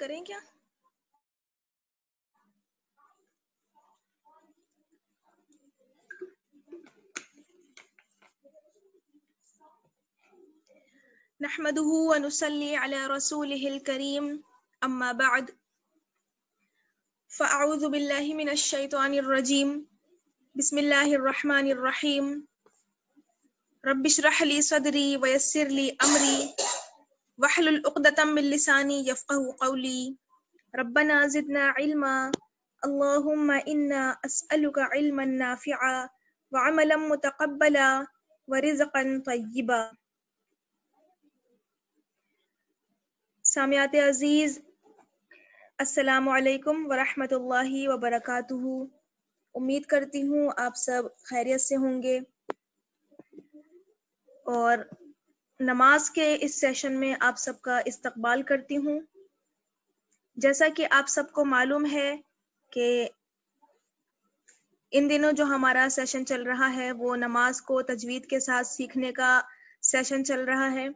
करें क्या نحمده ونصلي على رسوله الكريم أما بعد فأعوذ بالله من الشيطان الرجيم بسم الله الرحمن الرحيم رب اشرح لي صدري ويسر لي أمري वहलुल उक़दतम मिन लिसानी यफ़क़हु क़ौली रब्बना ज़िदना इल्मा اللهم إنا أسألك علما نافعا وعملا متقبلا ورزقا طيبا सामियात अज़ीज़ असलकम वरहमल वबरक उम्मीद करती हूँ आप सब खैरियत से होंगे और नमाज के इस सेशन में आप सबका इस्तकबाल करती हूँ जैसा कि आप सबको मालूम है कि इन दिनों जो हमारा सेशन चल रहा है वो नमाज को तजवीद के साथ सीखने का सेशन चल रहा है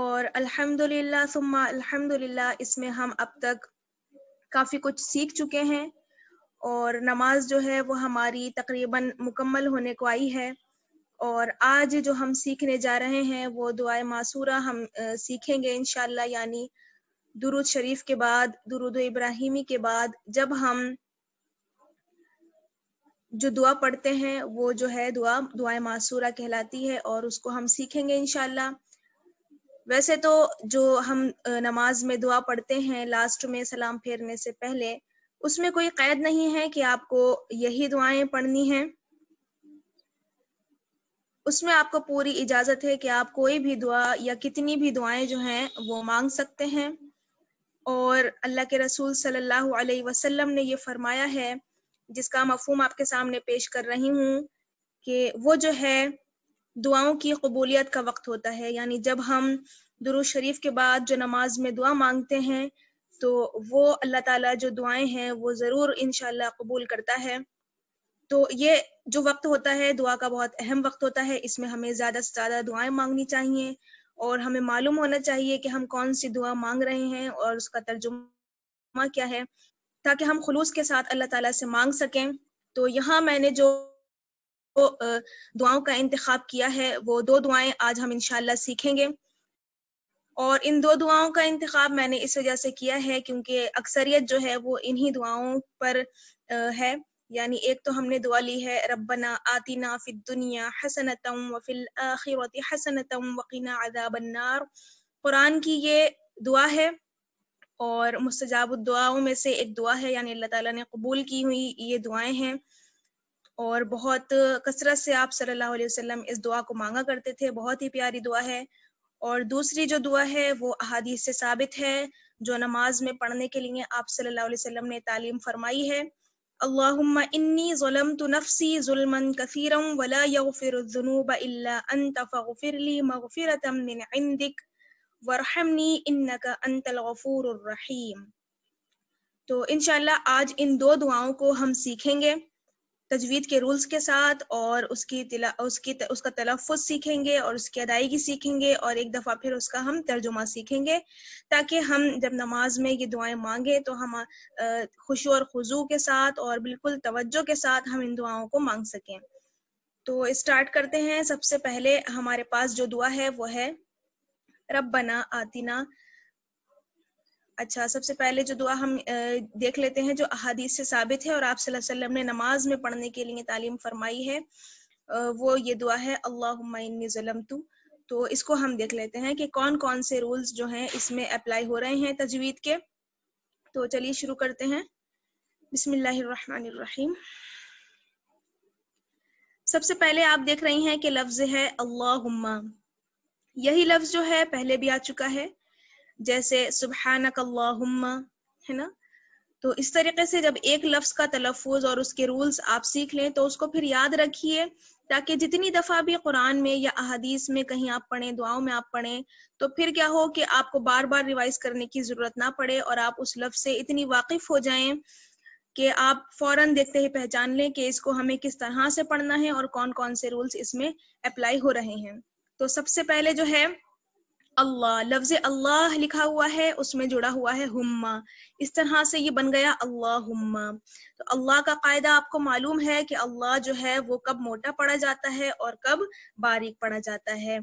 और अल्हम्दुलिल्लाह सुम्मा अल्हम्दुलिल्लाह इसमें हम अब तक काफ़ी कुछ सीख चुके हैं और नमाज जो है वो हमारी तकरीबन मुकम्मल होने को आई है और आज जो हम सीखने जा रहे हैं वो दुआ मासूरा हम सीखेंगे इनशाला यानी दुरुद शरीफ के बाद दुरुद इब्राहिमी के बाद जब हम जो दुआ पढ़ते हैं वो जो है दुआ दुआ मासूरा कहलाती है और उसको हम सीखेंगे इनशाला वैसे तो जो हम नमाज में दुआ पढ़ते हैं लास्ट में सलाम फेरने से पहले उसमें कोई कैद नहीं है कि आपको यही दुआएं पढ़नी हैं उसमें आपको पूरी इजाजत है कि आप कोई भी दुआ या कितनी भी दुआएं जो हैं वो मांग सकते हैं और अल्लाह के रसूल सल्लल्लाहु अलैहि वसल्लम ने ये फरमाया है जिसका मफहम आपके सामने पेश कर रही हूँ कि वो जो है दुआओं की कबूलियत का वक्त होता है यानी जब हम दुरु शरीफ के बाद जो नमाज में दुआ मांगते हैं तो वो अल्लाह ताला जो दुआएं हैं वो ज़रूर इन कबूल करता है तो ये जो वक्त होता है दुआ का बहुत अहम वक्त होता है इसमें हमें ज्यादा से ज्यादा दुआएं मांगनी चाहिए और हमें मालूम होना चाहिए कि हम कौन सी दुआ मांग रहे हैं और उसका तर्जुमा क्या है ताकि हम खलूस के साथ अल्लाह ताला से मांग सकें तो यहाँ मैंने जो दुआओं का इंतखब किया है वो दो दुआएं आज हम इनशाला सीखेंगे और इन दो दुआओं का इंतखब मैंने इस वजह से किया है क्योंकि अक्सरियत जो है वो इन्हीं दुआओं पर है यानी एक तो हमने दुआ ली है रबना आतिना फिद दुनिया हसनतम वफिल आखिरत हसनतम वकीना अदाबन्नार कुरान की ये दुआ है और मुस्तजाब दुआओं में से एक दुआ है यानी अल्लाह ताला ने कबूल की हुई ये दुआएं हैं और बहुत कसरत से आप सल्लल्लाहु अलैहि वसल्लम इस दुआ को मांगा करते थे बहुत ही प्यारी दुआ है और दूसरी जो दुआ है वो अहादीस से साबित है जो नमाज में पढ़ने के लिए आप सल्लल्लाहु अलैहि वसल्लम ने तालीम फरमाई है اللهم إني ظلمت نفسي ظلما كثيرا ولا يغفر الذنوب إلا أنت فاغفر لي مغفرة من عندك वरहमनी इन्नका अंतल गफूर रहीम तो इनशाला आज इन दो दुआओं को हम सीखेंगे तजवीद के रूल्स के साथ और उसकी तिला उसकी त, उसका तलफ़ सीखेंगे और उसकी अदायगी सीखेंगे और एक दफ़ा फिर उसका हम तर्जुमा सीखेंगे ताकि हम जब नमाज में ये दुआएं मांगे तो हम खुशी और खजू के साथ और बिल्कुल तवज्जो के साथ हम इन दुआओं को मांग सकें तो स्टार्ट करते हैं सबसे पहले हमारे पास जो दुआ है वो है रब बना आतिना अच्छा सबसे पहले जो दुआ हम देख लेते हैं जो अहादीस से साबित है और आप वसल्लम ने नमाज में पढ़ने के लिए तालीम फरमाई है वो ये दुआ है अल्लाम तू तो इसको हम देख लेते हैं कि कौन कौन से रूल्स जो हैं इसमें अप्लाई हो रहे हैं तजवीद के तो चलिए शुरू करते हैं बिस्मिल्लाम सबसे पहले आप देख रही हैं कि लफ्ज है अल्लाह यही लफ्ज जो है पहले भी आ चुका है जैसे सुबहानकल्लाहुम्मा है ना तो इस तरीके से जब एक लफ्ज का तलफ़ और उसके रूल्स आप सीख लें तो उसको फिर याद रखिए ताकि जितनी दफ़ा भी कुरान में या अहदीस में कहीं आप पढ़ें दुआओं में आप पढ़ें तो फिर क्या हो कि आपको बार बार रिवाइज करने की ज़रूरत ना पड़े और आप उस लफ्ज़ से इतनी वाकिफ़ हो जाएं कि आप फौरन देखते ही पहचान लें कि इसको हमें किस तरह से पढ़ना है और कौन कौन से रूल्स इसमें अप्लाई हो रहे हैं तो सबसे पहले जो है अल्लाह लफ्ज अल्लाह लिखा हुआ है उसमें जुड़ा हुआ है हुम्मा इस तरह से ये बन गया अल्लाह हुम्मा तो अल्लाह का कायदा आपको मालूम है कि अल्लाह जो है वो कब मोटा पड़ा जाता है और कब बारीक पड़ा जाता है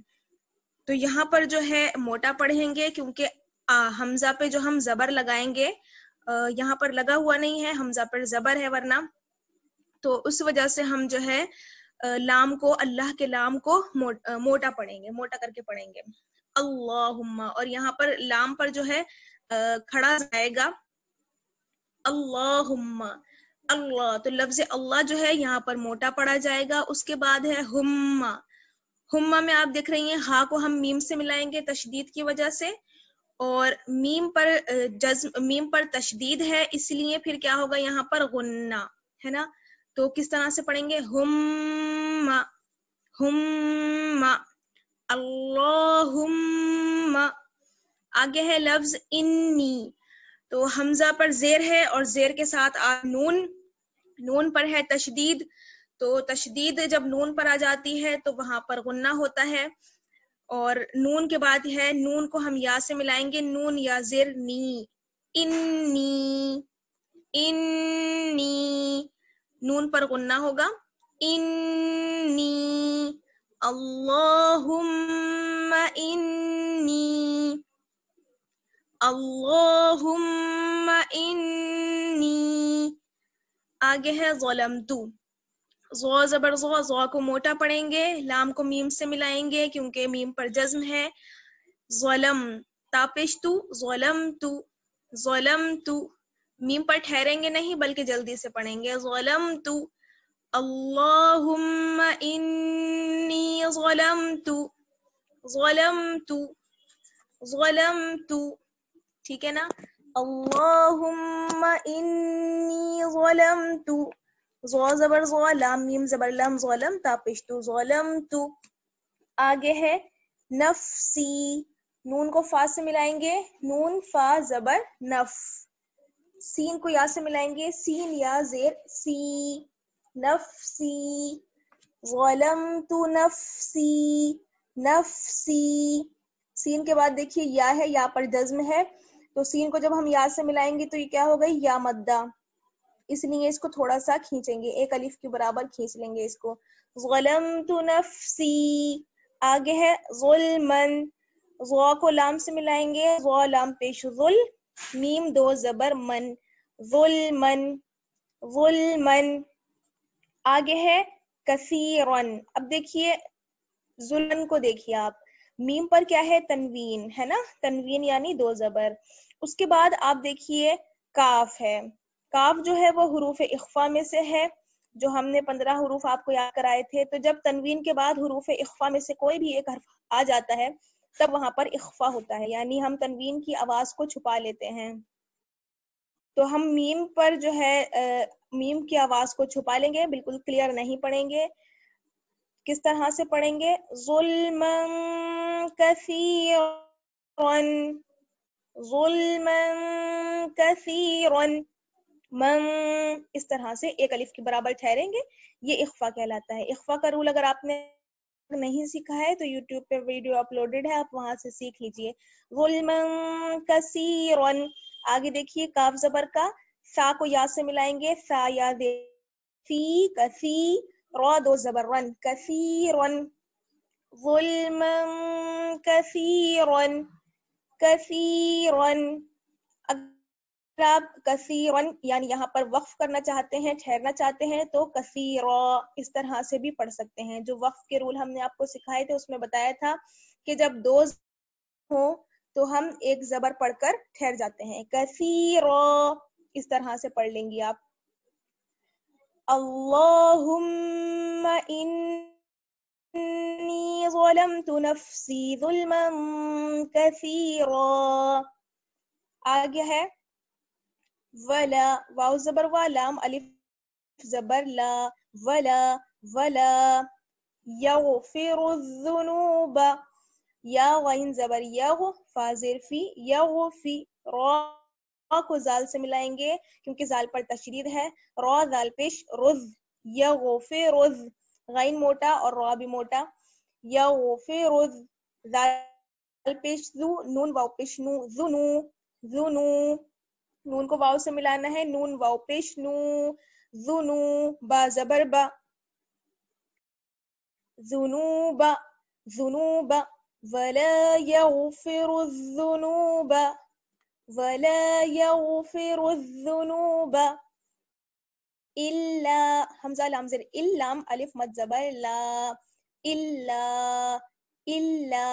तो यहाँ पर जो है मोटा पढ़ेंगे क्योंकि हमजा पे जो हम जबर लगाएंगे यहाँ पर लगा हुआ नहीं है हमजा पर जबर है वरना तो उस वजह से हम जो है लाम को अल्लाह के लाम को मोटा पढ़ेंगे मोटा करके पढ़ेंगे अल्लाहुम्मा और यहाँ पर लाम पर जो है खड़ा जाएगा अल्लाहुम्मा अल्लाह तो लफ्ज अल्लाह जो है यहाँ पर मोटा पड़ा जाएगा उसके बाद है हुम्मा हुम्मा में आप देख रही हैं हा को हम मीम से मिलाएंगे तशदीद की वजह से और मीम पर जज्म मीम पर तशदीद है इसलिए फिर क्या होगा यहाँ पर गुन्ना है ना तो किस तरह से पढ़ेंगे हुम्मा हुम्मा अल्लाहुम्मा आगे है लफ्ज इन्नी तो हमजा पर जेर है और जेर के साथ आ नून नून पर है तशदीद तो तशदीद जब नून पर आ जाती है तो वहां पर गुन्ना होता है और नून के बाद है नून को हम या से मिलाएंगे नून या जेर नी इन्नी इन्नी नून पर गुन्ना होगा इन्नी اللهم إني اللهم إني आगे है जोलम तू जो जबर जो जो को मोटा पढ़ेंगे लाम को मीम से मिलाएंगे क्योंकि मीम पर जज्म है जोलम तापिश तू जोलम तू जोलम तू मीम पर ठहरेंगे नहीं बल्कि जल्दी से पढ़ेंगे जोलम तू اللهم إني ظلمت ظلمت ظلمت ठीक है ना اللهم إني ظلمت ظو जबर ज़ो लाम मीम जबर लाम ظلم तापिश तो ظلمت आगे है नफसी नून को फा से मिलाएंगे नून फा जबर नफ सीन को या से मिलाएंगे सीन या जेर सी नफसी वलम तु नफसी नफसी सीन के बाद देखिए या है या पर जज्म है तो सीन को जब हम या से मिलाएंगे तो ये क्या हो गई या मद्दा इसलिए इसको थोड़ा सा खींचेंगे एक अलिफ के बराबर खींच लेंगे इसको गलम तो नफसी आगे है जुलमन गौ को लाम से मिलाएंगे गौ लाम पेश जुल मीम दो जबर मन जुलमन जुलमन आगे है कसीरन अब देखिए जुलन को देखिए आप मीम पर क्या है तनवीन है ना तनवीन यानी दो जबर उसके बाद आप देखिए काफ है काफ जो है वो हरूफ इख्फा में से है जो हमने पंद्रह हरूफ आपको याद कराए थे तो जब तनवीन के बाद हरूफ इख्फा में से कोई भी एक हरफ आ जाता है तब वहां पर इख्फा होता है यानी हम तनवीन की आवाज को छुपा लेते हैं तो हम मीम पर जो है मीम की आवाज को छुपा लेंगे बिल्कुल क्लियर नहीं पढ़ेंगे किस तरह से पढ़ेंगे जुल्मन कसीरन कसीरन इस तरह से एक अलिफ के बराबर ठहरेंगे ये इख्फा कहलाता है इख्फा का रूल अगर आपने नहीं सीखा है तो YouTube पे वीडियो अपलोडेड है आप वहां से सीख लीजिए कसीरन आगे देखिए काफ जबर का सा को या से मिलाएंगे सा या दे सी कसी रो दो जबर रन कसी रन जुल्म कसी रन कसी रन अगर आप कसी रन यानी यहाँ पर वक्फ करना चाहते हैं ठहरना चाहते हैं तो कसी रॉ इस तरह से भी पढ़ सकते हैं जो वक्फ के रूल हमने आपको सिखाए थे उसमें बताया था कि जब दो हो तो हम एक जबर पढ़कर ठहर जाते हैं कसीर इस तरह से पढ़ लेंगी आप अल्लाहुम्मा इन्नी كثيرا आगे है वला वाउ जबर वा अलिफ जबर ला वला वला यगफिरु الذنوب या जबर या या फी को जाल से मिलाएंगे क्योंकि जाल पर तशरीद है रॉ जाल पेश रुज या गोफे रुज गाइन मोटा और रो भी मोटा या वो रुज जाल पेश नून वाव पेश नू जुनू जुनू नून को वाव से मिलाना है नून वाव पेश नू जुनू बा जबर बा जुनू बा ولا يغفر الذنوب ولا يغفر الذنوب إلا همزة لام إلا ألف مد لا إلا إلا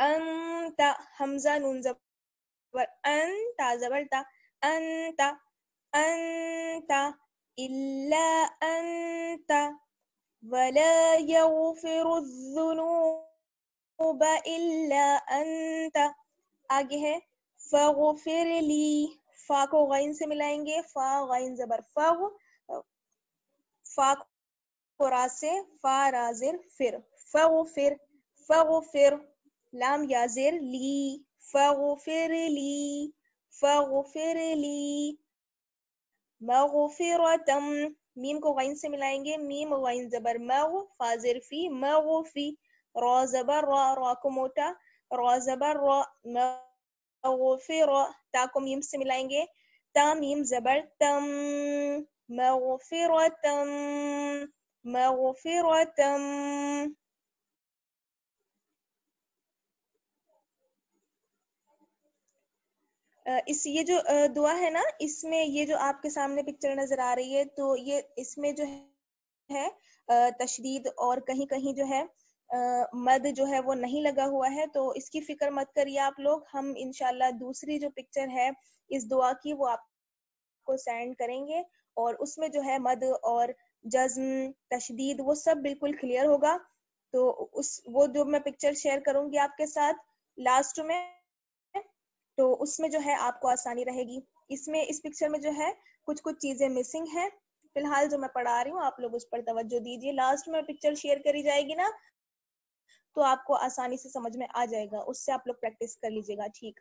أنت همزة نون أنت زبر أنت أنت إلا أنت ولا يغفر الذنوب إلا أنت آگے فغفر لي فاكو غين غین سے ملائیں فا غین زبر فاكو فا کو را سے فا رازر فر فاغفر فاغفر لام یازر لي فغفر لي فغفر لي مغفرة मीम को वाइन से मिलाएंगे मीम वाइन जबर मऊ फाजिर फी मऊ फी रॉ जबर रो रॉ को मोटा रॉ जबर रॉ मऊ फी रॉ ता को मीम से मिलाएंगे ता मीम जबर तम मऊ फी रॉ तम मऊ फी रॉ तम इस ये जो दुआ है ना इसमें ये जो आपके सामने पिक्चर नजर आ रही है तो ये इसमें जो है तशदीद और कहीं कहीं जो है मद जो है वो नहीं लगा हुआ है तो इसकी फिक्र मत करिए आप लोग हम इनशाला दूसरी जो पिक्चर है इस दुआ की वो आपको सेंड करेंगे और उसमें जो है मद और जज्म तशदीद वो सब बिल्कुल क्लियर होगा तो उस वो जो मैं पिक्चर शेयर करूंगी आपके साथ लास्ट में तो उसमें जो है आपको आसानी रहेगी इसमें इस पिक्चर में जो है कुछ कुछ चीजें मिसिंग है फिलहाल जो मैं पढ़ा रही हूँ आप लोग उस पर तवज्जो दीजिए लास्ट में पिक्चर शेयर करी जाएगी ना तो आपको आसानी से समझ में आ जाएगा उससे आप लोग प्रैक्टिस कर लीजिएगा ठीक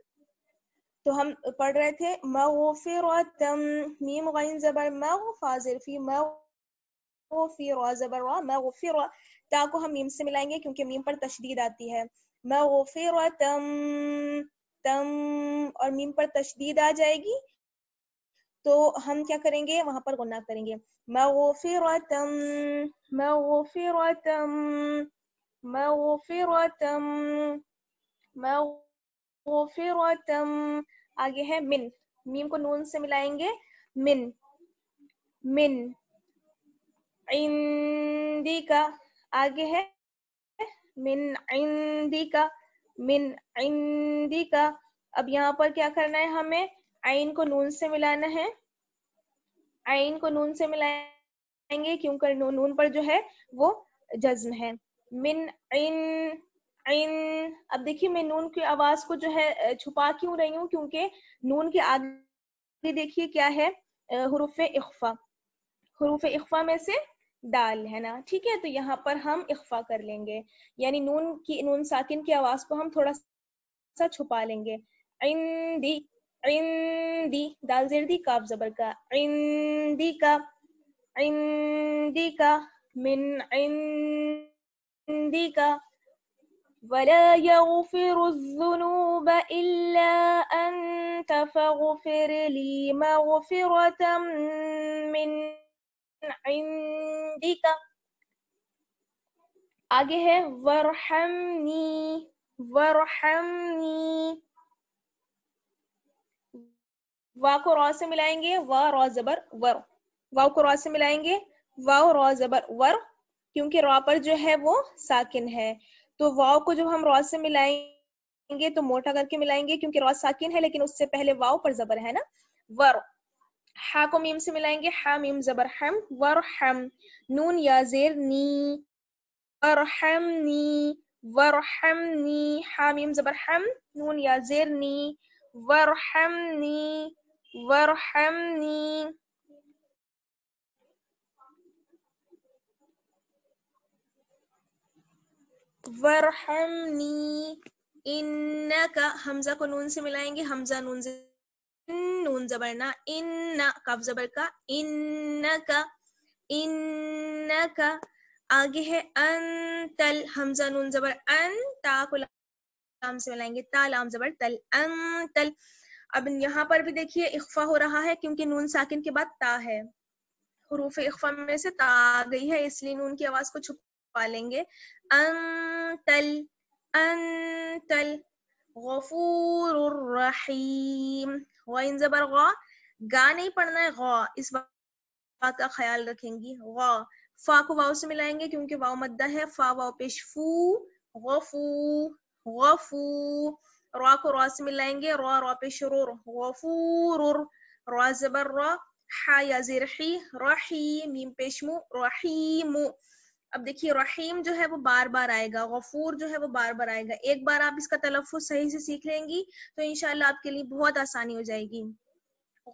तो हम पढ़ रहे थे ताको जबर ता को हम मीम से मिलाएंगे क्योंकि मीम पर तशदीद आती है तम तम और मीम पर तशदीद आ जाएगी तो हम क्या करेंगे वहां पर गुना करेंगे आगे है मिन मीम को नून से मिलाएंगे मिन मिन इंदी का आगे है मिन इंदी का मिन इंदी का अब यहाँ पर क्या करना है हमें आइन को नून से मिलाना है आइन को नून से मिलाएंगे क्योंकि नून पर जो है वो जज्म है मिन इन इन अब देखिए मैं नून की आवाज को जो है छुपा क्यों रही हूँ क्योंकि नून के आगे देखिए क्या है हरूफ इख्फा हरूफ इख्फा में से दाल है ना ठीक है तो यहाँ पर हम इकफा कर लेंगे यानी नून की नून साकिन की आवाज को हम थोड़ा सा छुपा लेंगे عندي عندي دال زير دي كاف زبر كا عندك عندك من عندك ولا يغفر الذنوب إلا أنت فاغفر لي مغفرة من عندك آگے ہے ورحمنی वा को रॉ से मिलाएंगे व रॉ जबर वर वाव को रॉ से मिलाएंगे वाव रॉ जबर वर क्योंकि रॉ पर जो है वो साकिन है तो वाव को जब हम रॉ से मिलाएंगे तो मोटा करके मिलाएंगे क्योंकि रॉ साकिन है लेकिन उससे पहले वाव पर जबर है ना वर हा को मीम से मिलाएंगे हा मीम जबर हम वर हम नून या जेर नी वर हम नी वर हम नी हा मीम जबर हम नून या जेर नी वर हम नी وارحمني وارحمني انك का हमजा को नून से मिलाएंगे हमजा नून سے नून ना इन कब जबर का इन का इन का आगे है अंतल हमजा नून जबर अन ता को लाम से मिलाएंगे ता लाम जबर तल अंतल अब यहाँ पर भी देखिए इख्फा हो रहा है क्योंकि नून साकिन के बाद ता है हरूफ इख्फा में से ता आ गई है इसलिए नून की आवाज को छुपा लेंगे अंतल अंतल गफूर रहीम इन जबर गौ गा नहीं पढ़ना है गौ इस बात का ख्याल रखेंगी गौ फा को वाव से मिलाएंगे क्योंकि वाव मद्दा है फा वाव पेश फू गफू गफू रॉ को रॉ से मिलाएंगे रॉ रॉ पे शुरूर गफूर रॉ जबर रॉ हा या रही मीम पेशमु रहीम अब देखिए रहीम जो है वो बार बार आएगा गफूर जो है वो बार बार आएगा एक बार आप इसका तलफ़ सही से सीख लेंगी तो इनशाला आपके लिए बहुत आसानी हो जाएगी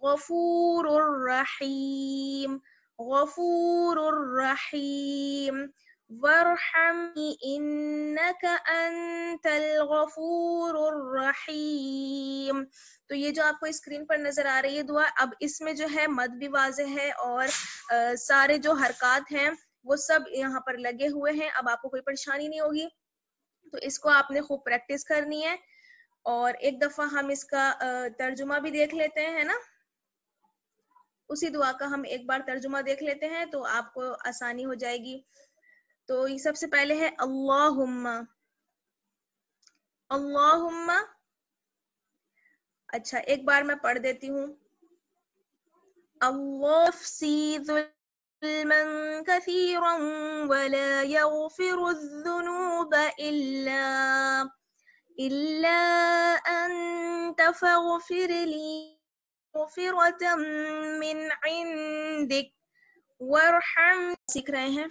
गफूर रहीम गफूर रहीम وارحمني إنك أنت الغفور الرحيم तो ये जो आपको स्क्रीन पर नजर आ रही है दुआ अब इसमें जो है मद भी वाज है और आ, सारे जो हरकत हैं वो सब यहाँ पर लगे हुए हैं अब आपको कोई परेशानी नहीं होगी तो इसको आपने खूब प्रैक्टिस करनी है और एक दफा हम इसका तर्जुमा भी देख लेते हैं है ना उसी दुआ का हम एक बार तर्जुमा देख लेते हैं तो आपको आसानी हो जाएगी तो ये सबसे पहले है अल्लाहुम्मा अल्लाहुम्मा अच्छा एक बार मैं पढ़ देती हूँ अल्लाह ظلما كثيرا ولا يغفر الذنوب إلا إلا أنت فاغفر لي مغفرة من عندك وارحم ذكرهم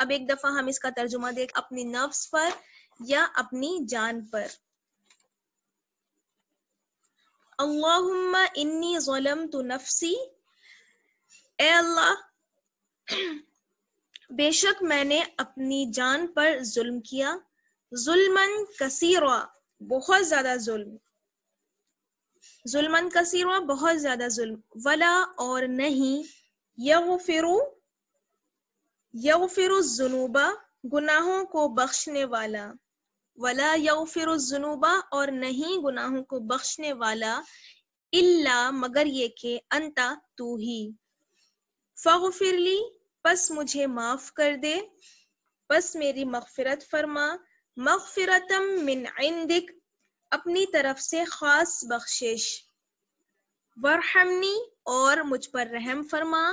अब एक दफा हम इसका तर्जुमा देख अपनी नफ्स पर या अपनी जान पर अल्लाहुम्मा इन्नी ज़लम तो नफसी ए अल्लाह बेशक मैंने अपनी जान पर जुल्म किया जुल्मन कसीरा बहुत ज्यादा जुल्म जुल्मन कसीरा बहुत ज्यादा जुल्म वला और नहीं यह फिरू यगफिरुजुनूबा गुनाहों को बख्शने वाला वला यगफिरुजुनूबा और नहीं गुनाहों को बख्शने वाला इल्ला मगर ये के अंता तू ही फ़िरली बस मुझे माफ कर दे बस मेरी मगफिरत फरमा मगफिरतम मिन इंदिक अपनी तरफ से खास बख्शिश वरहमनी और मुझ पर रहम फरमा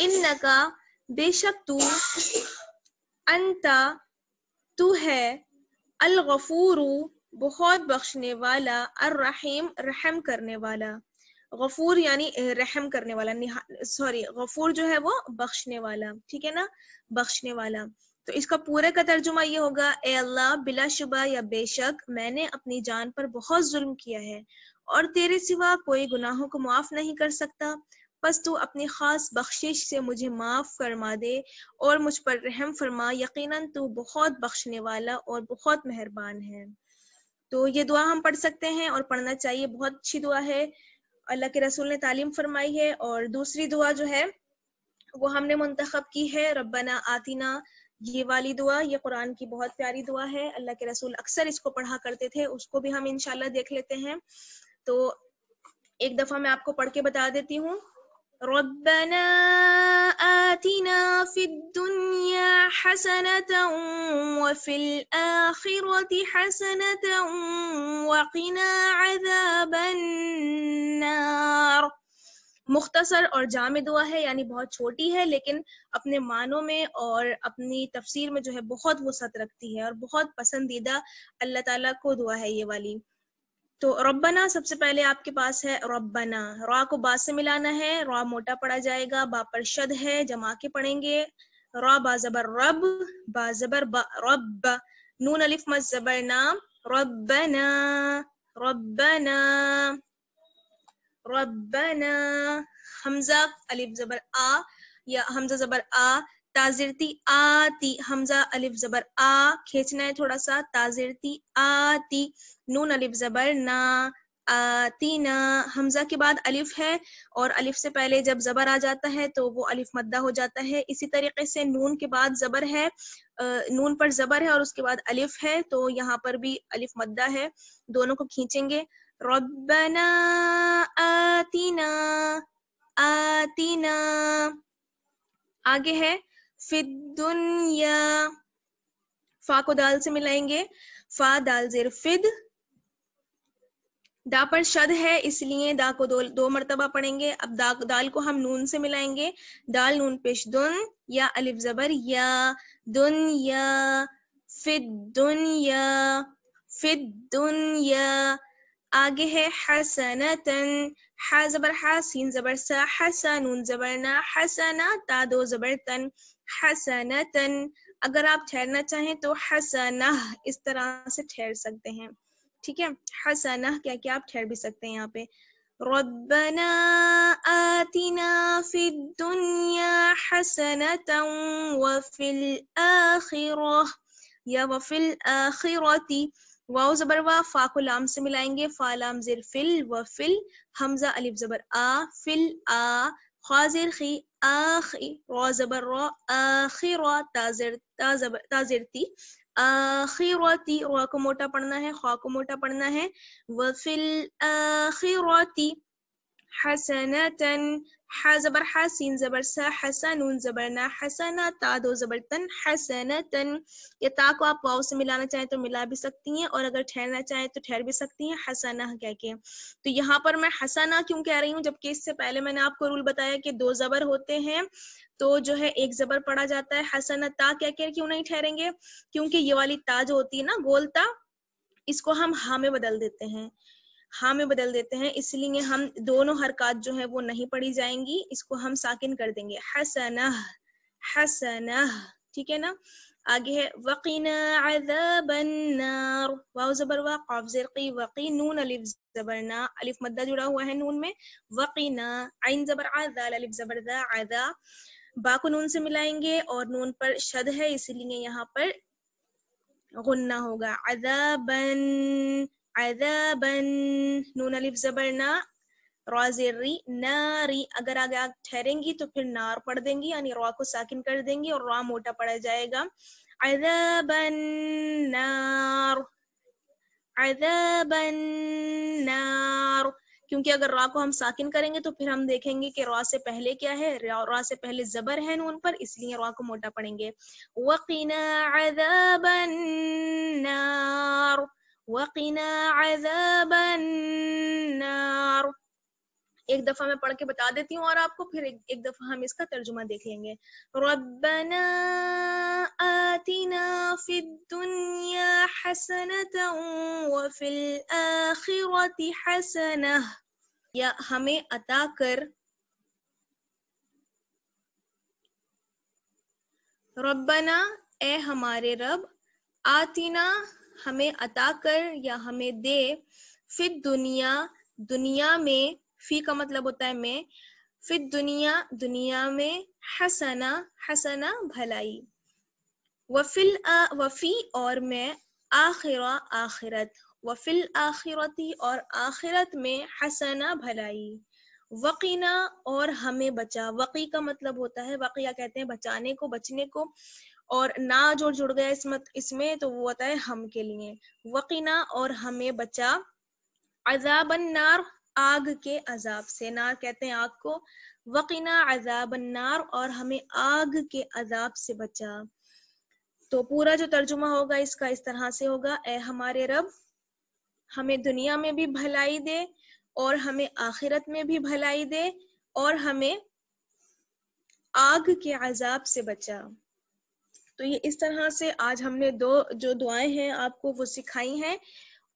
इन नका बेशक तू अंता तू है अलगफूरू बहुत बख्शने वाला रहीम रहम करने वाला गफूर यानी रहम करने वाला सॉरी गफूर जो है वो बख्शने वाला ठीक है ना बख्शने वाला तो इसका पूरे का तर्जुमा ये होगा ए अल्लाह बिलाशुबा या बेशक मैंने अपनी जान पर बहुत जुल्म किया है और तेरे सिवा कोई गुनाहों को माफ नहीं कर सकता बस तू अपनी ख़ास बख्शिश से मुझे माफ़ फरमा दे और मुझ पर रहम फरमा यकीनन तू बहुत बख्शने वाला और बहुत मेहरबान है तो ये दुआ हम पढ़ सकते हैं और पढ़ना चाहिए बहुत अच्छी दुआ है अल्लाह के रसूल ने तालीम फरमाई है और दूसरी दुआ जो है वो हमने मुंतखब की है रबना आतिना ये वाली दुआ ये कुरान की बहुत प्यारी दुआ है अल्लाह के रसूल अक्सर इसको पढ़ा करते थे उसको भी हम इनशाला देख लेते हैं तो एक दफा मैं आपको पढ़ के बता देती हूँ ربنا آتنا في الدنيا حسنة وفي الآخرة حسنة وقنا عذاب النار मुख्तसर और जाम दुआ है यानी बहुत छोटी है लेकिन अपने मानों में और अपनी तफसीर में जो है बहुत वसत रखती है और बहुत पसंदीदा अल्लाह ताला को दुआ है ये वाली तो रब्बना सबसे पहले आपके पास है रब्बना रॉ को बा से मिलाना है रॉ मोटा पड़ा जाएगा बा पर शद है जमा के पढ़ेंगे बा जबर रब बा बा, रब नून अलिफ मजबर नाम रब्बना रब्बना रब्बना हमजा अलिफ जबर आ या हमजा जबर आ ताजिरती आती हमजा अलिफ जबर आ खींचना है थोड़ा सा ताजिरती आती नून अलिफ जबर ना आती ना हमजा के बाद अलिफ है और अलिफ से पहले जब जबर आ जाता है तो वो अलिफ मद्दा हो जाता है इसी तरीके से नून के बाद जबर है नून पर जबर है और उसके बाद अलिफ है तो यहाँ पर भी अलिफ मद्दा है दोनों को खींचेंगे रबना आतीना आतीना आगे है दुनिया फा को दाल से मिलाएंगे फा दाल जेर फिद दा पर शद है इसलिए दा को दो दो मरतबा पढ़ेंगे अब दा दाल को हम नून से मिलाएंगे दाल नून पेश दुन या अलिफ जबर या या फिद या फिद या आगे है हसनतन हा जबर हा सीन जबर सा हसन नून जबर ना हसना ता दो जबर तन हसनतन अगर आप ठहरना चाहें तो हसनह इस तरह से ठहर सकते हैं ठीक है हसनह क्या क्या आप ठहर भी सकते हैं यहाँ पे ربنا आतिना في दुनिया حسنة वफिल الآخرة या वफिल आखिरती वाउ जबर वा फा को लाम से मिलाएंगे फा लाम जिर फिल वफिल हमजा अलिफ जबर आ फिल आ खाजिर खी ताजर ताजरती आखिरती रा को मोटा पढ़ना है खा को मोटा पढ़ना है वफिल आखिरती हसनतन हा जबर हा जबर सा हसन नून जबर ना हसना ता दो जबर तन हसन तन ये ता को आप वाव से मिलाना चाहें तो मिला भी सकती हैं और अगर ठहरना चाहें तो ठहर भी सकती हैं हसन कह के तो यहाँ पर मैं हसन क्यों कह रही हूँ जबकि इससे पहले मैंने आपको रूल बताया कि दो जबर होते हैं तो जो है एक जबर पढ़ा जाता है हसन ता कह के क्यों नहीं ठहरेंगे क्योंकि ये वाली ता जो होती है ना गोलता इसको हम हा में बदल देते हैं हाँ में बदल देते हैं इसलिए हम दोनों हरकत जो है वो नहीं पढ़ी जाएंगी इसको हम साकिन कर देंगे हसनह हसनह ठीक है ना आगे है वकीना जबर वकी नून अलिफ जबरना अलिफ मद्दा जुड़ा हुआ है नून में वकीना आइन जबर आदा अलिफ जबरदा आदा बा नून से मिलाएंगे और नून पर शद है इसलिए यहाँ पर गुन्ना होगा अदबन अदबन नून अलिफ नारी अगर आगे आप ठहरेंगी तो फिर नार पढ़ देंगी यानी रॉ को साकिन कर देंगी और रॉ मोटा पड़ा जाएगा अदबन नार अदबन नार क्योंकि अगर रॉ को हम साकिन करेंगे तो फिर हम देखेंगे कि रॉ से पहले क्या है रॉ से पहले जबर है नून पर इसलिए रॉ को मोटा पड़ेंगे वकीना अदबन वकीना अजाबन्नार एक दफ़ा मैं पढ़ के बता देती हूँ और आपको फिर एक, एक दफ़ा हम इसका तर्जुमा देख लेंगे रब्बना आतिना फिद्दुन्या हसनता व फिल आखिरति हसना या हमें अता कर रब्बना ए हमारे रब आतिना हमें अता कर या हमें दे फिर दुनिया दुनिया में फी का मतलब होता है मैं फिर दुनिया दुनिया में हसना हसना भलाई वफिल आ, वफी और मैं आखिर आखिरत वफिल आखिरती और आखिरत में हसना भलाई वकीना और हमें बचा वकी का मतलब होता है वकिया कहते हैं बचाने को बचने को और ना जो जुड़ गया इसमें इसमें तो वो होता है हम के लिए वकीना और हमें बचा अजाब नार आग के अजाब से नार कहते हैं आग को वकीना अजाबन नार और हमें आग के अजाब से बचा तो पूरा जो तर्जुमा होगा इसका इस तरह से होगा ए हमारे रब हमें दुनिया में भी भलाई दे और हमें आखिरत में भी भलाई दे और हमें आग के अजाब से बचा तो ये इस तरह से आज हमने दो जो दुआएं हैं आपको वो सिखाई हैं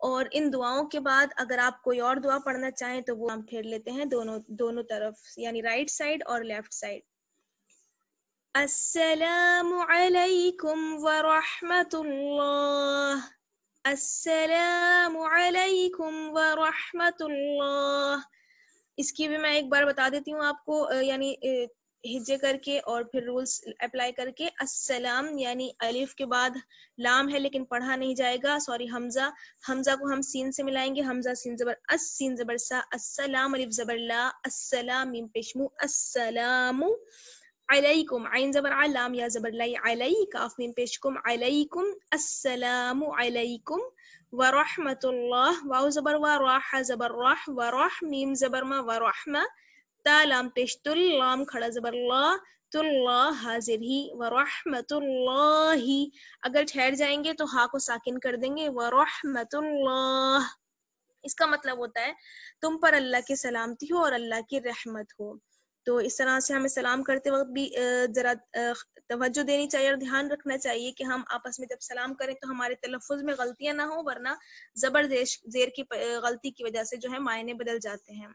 और इन दुआओं के बाद अगर आप कोई और दुआ पढ़ना चाहें तो वो हम फेर लेते हैं दोनों दोनों तरफ यानी राइट साइड और लेफ्ट साइड السلام عليكم ورحمة الله السلام عليكم ورحمة الله इसकी भी मैं एक बार बता देती हूँ आपको यानी हिज्जे करके और फिर रूल्स अप्लाई करके असलम यानी अलिफ के बाद लाम है लेकिन पढ़ा नहीं जाएगा सॉरी हमजा हमजा को हम सीन से मिलाएंगे हमजा सीन जबर अस सीन जबर सा असलाम अलिफ जबर ला असलाम पेशमु असलाम अलैकुम आइन जबर आ लाम या जबर लाई अलई काफ मीम पेशकुम अलैकुम अस्सलाम अलैकुम व रहमतुल्लाह वाउ जबर वा राह जबर राह व राह मीम जबर मा व रहमा तालाम पेश तुल लाम खड़ा जबर ला तुल्ला हाजिर ही वरहमतुल्लाही अगर ठहर जाएंगे तो हा को साकिन कर देंगे वरहमतुल्लाह इसका मतलब होता है तुम पर अल्लाह की सलामती हो और अल्लाह की रहमत हो तो इस तरह से हमें सलाम करते वक्त भी जरा तवज्जो देनी चाहिए और ध्यान रखना चाहिए कि हम आपस में जब सलाम करें तो हमारे तलफ़ में गलतियां ना हो वरना जबरदस्त जेर की गलती की वजह से जो है मायने बदल जाते हैं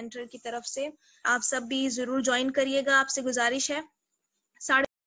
सेंटर की तरफ से आप सब भी जरूर ज्वाइन करिएगा आपसे गुजारिश है